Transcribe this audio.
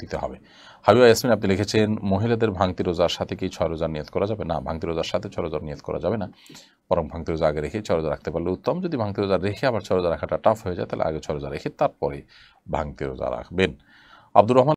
দিতে হবে হাবিবা ইয়াসমিন আপনি লিখেছেন মহিলাদের ভাঙতি রোজার সাথে কি ছয় রোজার নিয়ত করা যাবে না ভাঙতি রোজার সাথে ছয় রোজার নিয়ত করা যাবে না বরং ভাঙতি রোজা আগে রেখে ছয় রোজা রাখতে পারলে উত্তম যদি ভাঙতি রোজা রেখে আবার ছয় রোজা রাখাটা টাফ হয়ে যায় তাহলে আগে ছয় রোজা রেখে তারপরে ভাঙতি রোজা রাখবেন আব্দুর রহমান